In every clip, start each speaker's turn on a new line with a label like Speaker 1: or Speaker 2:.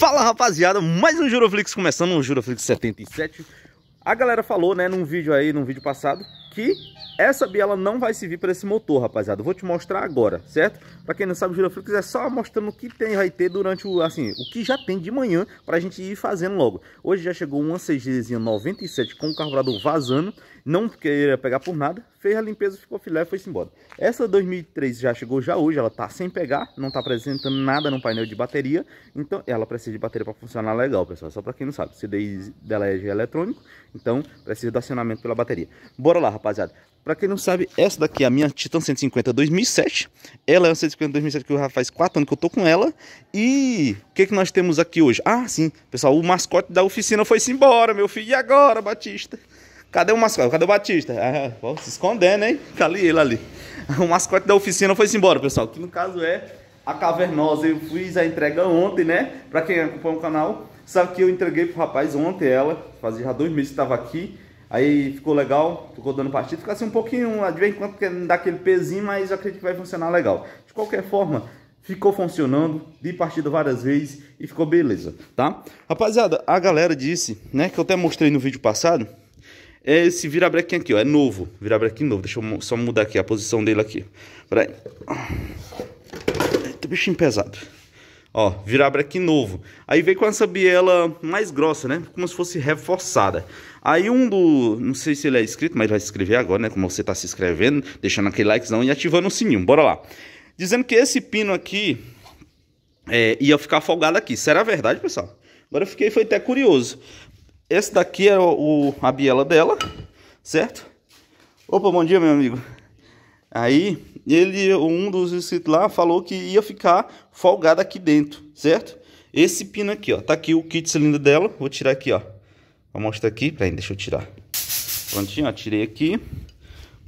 Speaker 1: Fala rapaziada, mais um Juroflix começando, um Juroflix 77. A galera falou, né, num vídeo aí, num vídeo passado, que essa biela não vai servir para esse motor, rapaziada. vou te mostrar agora, certo? Para quem não sabe, o é só mostrando o que tem, vai ter durante o, assim, o que já tem de manhã para a gente ir fazendo logo. Hoje já chegou uma CGzinha 97 com o carburador vazando, não queria pegar por nada, fez a limpeza, ficou filé, foi embora. Essa 2003 já chegou já hoje, ela tá sem pegar, não tá apresentando nada no painel de bateria, então ela precisa de bateria para funcionar legal, pessoal. Só para quem não sabe, CD dela é de eletrônico, então precisa do acionamento pela bateria. Bora lá, rapaziada rapaziada. Pra quem não sabe, essa daqui é a minha Titan 150 2007. Ela é uma 150 2007 que eu já faz 4 anos que eu tô com ela. E o que, que nós temos aqui hoje? Ah, sim, pessoal, o mascote da oficina foi-se embora, meu filho. E agora, Batista? Cadê o mascote? Cadê o Batista? Ah, ó, se escondendo, hein? Cali ele ali. O mascote da oficina foi-se embora, pessoal. Que no caso é a Cavernosa. Eu fiz a entrega ontem, né? Pra quem acompanha o canal, sabe que eu entreguei pro rapaz ontem ela. Fazia já dois meses que tava aqui. Aí ficou legal, ficou dando partida. Fica assim um pouquinho, de vez em quando, porque não dá aquele pezinho, mas acredito que vai funcionar legal. De qualquer forma, ficou funcionando, de partida várias vezes e ficou beleza, tá? Rapaziada, a galera disse, né, que eu até mostrei no vídeo passado, é esse virabrequinho aqui, ó, é novo, virabrequinho novo. Deixa eu só mudar aqui a posição dele aqui. Peraí. Eita, bichinho pesado. Ó, aqui novo. Aí veio com essa biela mais grossa, né? Como se fosse reforçada. Aí um do... Não sei se ele é inscrito, mas vai se inscrever agora, né? Como você tá se inscrevendo, deixando aquele likezão e ativando o sininho. Bora lá. Dizendo que esse pino aqui é, ia ficar folgado aqui. Será verdade, pessoal? Agora eu fiquei, foi até curioso. Esse daqui é o, a biela dela, certo? Opa, bom dia, meu amigo. Aí ele, um dos inscritos lá, falou que ia ficar folgado aqui dentro, certo? Esse pino aqui, ó, tá aqui o kit cilindro dela, vou tirar aqui, ó. Vou mostrar aqui, peraí, deixa eu tirar. Prontinho, ó, tirei aqui.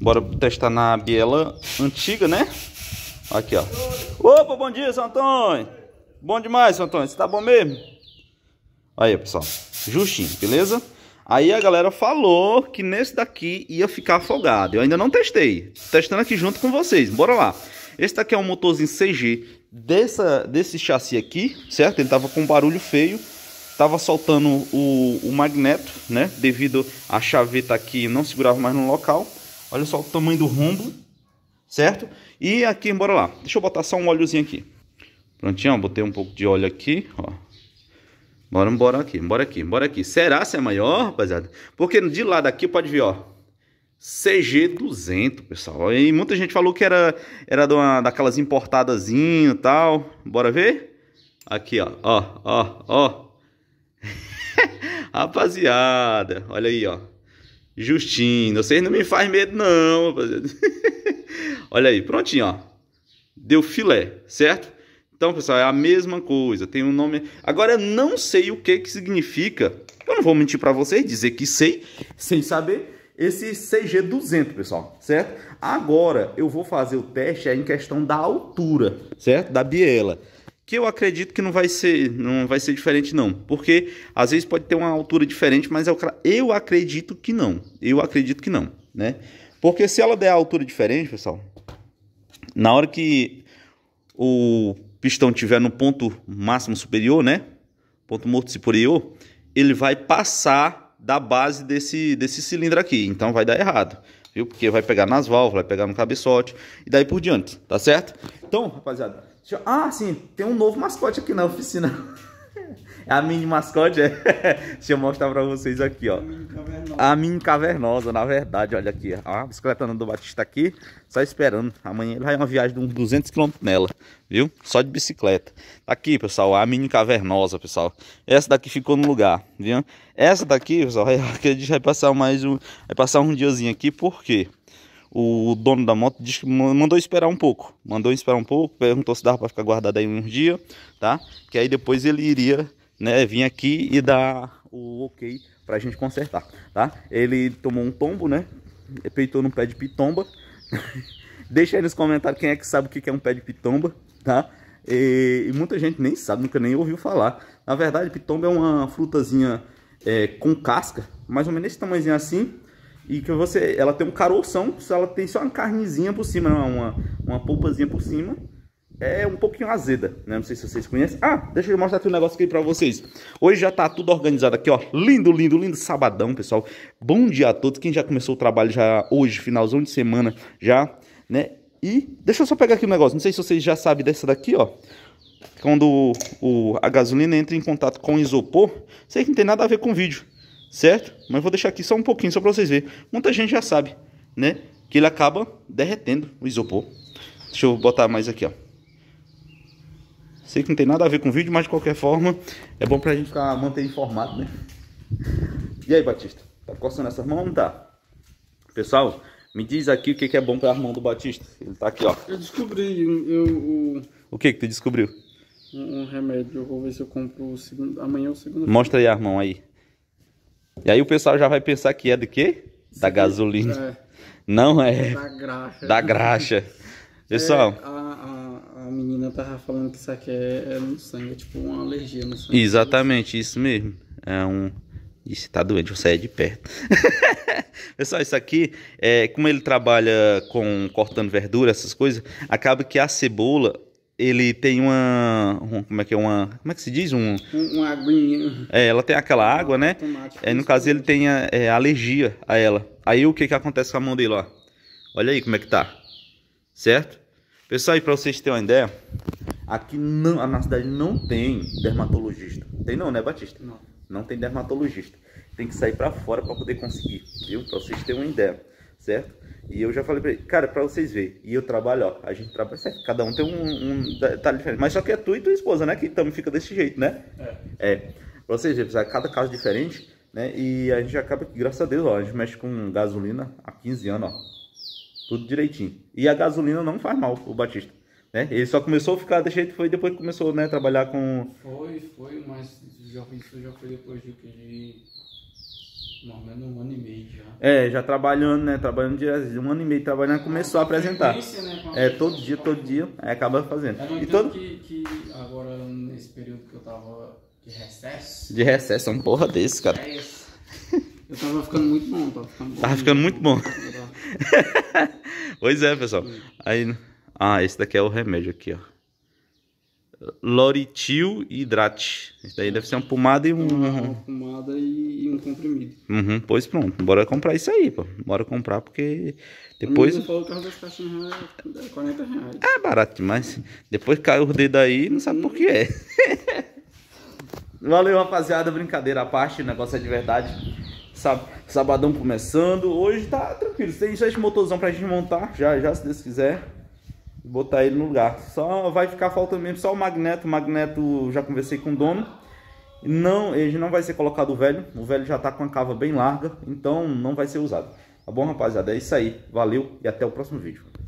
Speaker 1: Bora testar na biela antiga, né? Aqui, ó. Opa, bom dia, seu Antônio. Bom demais, Antônio, você tá bom mesmo? Aí, pessoal, justinho, beleza? Aí a galera falou que nesse daqui ia ficar folgado. Eu ainda não testei. Testando aqui junto com vocês. Bora lá. Esse daqui é um motorzinho CG dessa, desse chassi aqui, certo? Ele tava com barulho feio. Tava soltando o, o magneto, né? Devido a chaveta aqui não segurava mais no local. Olha só o tamanho do rombo, certo? E aqui, bora lá. Deixa eu botar só um óleozinho aqui. Prontinho, botei um pouco de óleo aqui, ó. Bora embora aqui, bora aqui, bora aqui. Será se é maior, rapaziada? Porque de lá daqui pode vir, ó. CG200, pessoal. E muita gente falou que era, era de uma, daquelas importadazinho e tal. Bora ver? Aqui, ó. Ó, ó, ó. rapaziada, olha aí, ó. Justinho. vocês não me faz medo não, rapaziada. olha aí, prontinho, ó. Deu filé, certo? Então, pessoal, é a mesma coisa, tem um nome. Agora, eu não sei o que que significa. Eu não vou mentir para vocês, dizer que sei, sem saber esse CG200, pessoal, certo? Agora, eu vou fazer o teste é em questão da altura, certo? Da biela que eu acredito que não vai ser não vai ser diferente não, porque às vezes pode ter uma altura diferente, mas eu, eu acredito que não, eu acredito que não, né? Porque se ela der a altura diferente, pessoal, na hora que o pistão estiver no ponto máximo superior, né? Ponto morto superior, ele vai passar da base desse, desse cilindro aqui. Então vai dar errado, viu? Porque vai pegar nas válvulas, vai pegar no cabeçote e daí por diante, tá certo? Então, rapaziada, eu... ah, sim, tem um novo mascote aqui na oficina. A mini mascote é. Deixa eu mostrar pra vocês aqui, ó. A mini cavernosa. A mini cavernosa, na verdade, olha aqui. Ó. A bicicleta do Batista aqui, só esperando. Amanhã ele vai uma viagem de uns 200 km nela, viu? Só de bicicleta. Tá aqui, pessoal, a mini cavernosa, pessoal. Essa daqui ficou no lugar, viu? Essa daqui, pessoal, a gente vai passar mais um. Vai passar um diazinho aqui, por quê? o dono da moto disse, mandou esperar um pouco. Mandou esperar um pouco, perguntou se dava para ficar guardado aí uns dias, tá? Que aí depois ele iria né, vir aqui e dar o ok para a gente consertar, tá? Ele tomou um tombo, né? Peitou no pé de pitomba. Deixa aí nos comentários quem é que sabe o que é um pé de pitomba, tá? E, e muita gente nem sabe, nunca nem ouviu falar. Na verdade, pitomba é uma frutazinha é, com casca, mais ou menos esse tamanhozinho assim, e que você, ela tem um caroção, ela tem só uma carnezinha por cima, né, uma, uma polpazinha por cima, é um pouquinho azeda, né? Não sei se vocês conhecem. Ah, deixa eu mostrar aqui um negócio aqui pra vocês. Hoje já tá tudo organizado aqui, ó. Lindo, lindo, lindo sabadão, pessoal. Bom dia a todos. Quem já começou o trabalho já hoje, finalzão de semana já, né? E deixa eu só pegar aqui um negócio. Não sei se vocês já sabem dessa daqui, ó. Quando o, a gasolina entra em contato com o isopor, sei que não tem nada a ver com o vídeo, certo? Mas vou deixar aqui só um pouquinho, só pra vocês verem. Muita gente já sabe, né? Que ele acaba derretendo o isopor. Deixa eu botar mais aqui, ó. Sei que não tem nada a ver com o vídeo, mas de qualquer forma é bom pra gente ficar, manter informado, né? E aí, Batista? Tá coçando essas mãos ou não tá? Pessoal, me diz aqui o que, que é bom pra mão do Batista. Ele tá aqui, ó. Eu descobri eu, o... O que que tu descobriu? Um, remédio. Eu vou ver se eu compro segundo... amanhã ou segunda. Mostra aí a mão aí. E aí o pessoal já vai pensar que é de quê? Da gasolina. É. Não é. Da graxa. Da graxa. É pessoal. É, a, a menina tava falando que isso aqui é, é no sangue, é tipo uma alergia no sangue. Exatamente, isso mesmo. É um. isso tá doente, você é de perto. Pessoal, isso aqui, é, como ele trabalha com cortando verdura, essas coisas, acaba que a cebola, ele tem uma, como é que é uma, como é que se diz um? um uma aguinha. É, ela tem aquela água, né? Tomate, é, no caso ele tem a, é, alergia a ela. Aí o que que acontece com a mão dele, ó? Olha aí como é que tá, certo? Pessoal, e para vocês terem uma ideia, aqui não, a nossa cidade não tem dermatologista. Tem não, né, Batista? Não. Não tem dermatologista. Tem que sair para fora para poder conseguir, viu? Para vocês terem uma ideia, certo? E eu já falei para ele, cara, para vocês verem. E eu trabalho, ó, a gente trabalha certo. Cada um tem um, um tá, tá diferente. Mas só que é tu e tua esposa, né? Que também fica desse jeito, né? É. é. Para vocês verem, cada caso diferente, né? E a gente acaba, graças a Deus, ó, a gente mexe com gasolina há 15 anos, ó. Tudo direitinho. E a gasolina não faz mal, o Batista. Né? Ele só começou a ficar desse jeito, foi depois que começou né, a trabalhar com. Foi, foi, mas já, isso já foi depois de, de mais ou menos um ano e meio já. É, já trabalhando, né? Trabalhando direto, um ano e meio trabalhando, começou a apresentar. Né, é, todo dia, todo dia, é, acaba fazendo. É, e todo... Que, que, agora, nesse período que eu tava de recesso. De recesso, é um porra desse, cara. É isso. Eu tava ficando muito bom, tava ficando bom. Tava ficando muito bom. pois é, pessoal. Aí, ah, esse daqui é o remédio aqui, ó. Loritil hidrate. Isso daí deve ser uma pomada e um. Uma pomada e um comprimido. Uhum, pois pronto, bora comprar isso aí, pô. Bora comprar porque depois. Você falou que é 40 reais. É barato demais. Depois caiu o dedo aí não sabe por que é. Valeu, rapaziada. Brincadeira à parte, o negócio é de verdade sabe? Sabadão começando. Hoje tá tranquilo. Tem sete motorzão pra gente montar já, já, se Deus quiser. Botar ele no lugar. Só vai ficar faltando mesmo só o magneto. O magneto já conversei com o dono. Não, ele não vai ser colocado o velho. O velho já tá com a cava bem larga, então não vai ser usado. Tá bom, rapaziada? É isso aí. Valeu e até o próximo vídeo.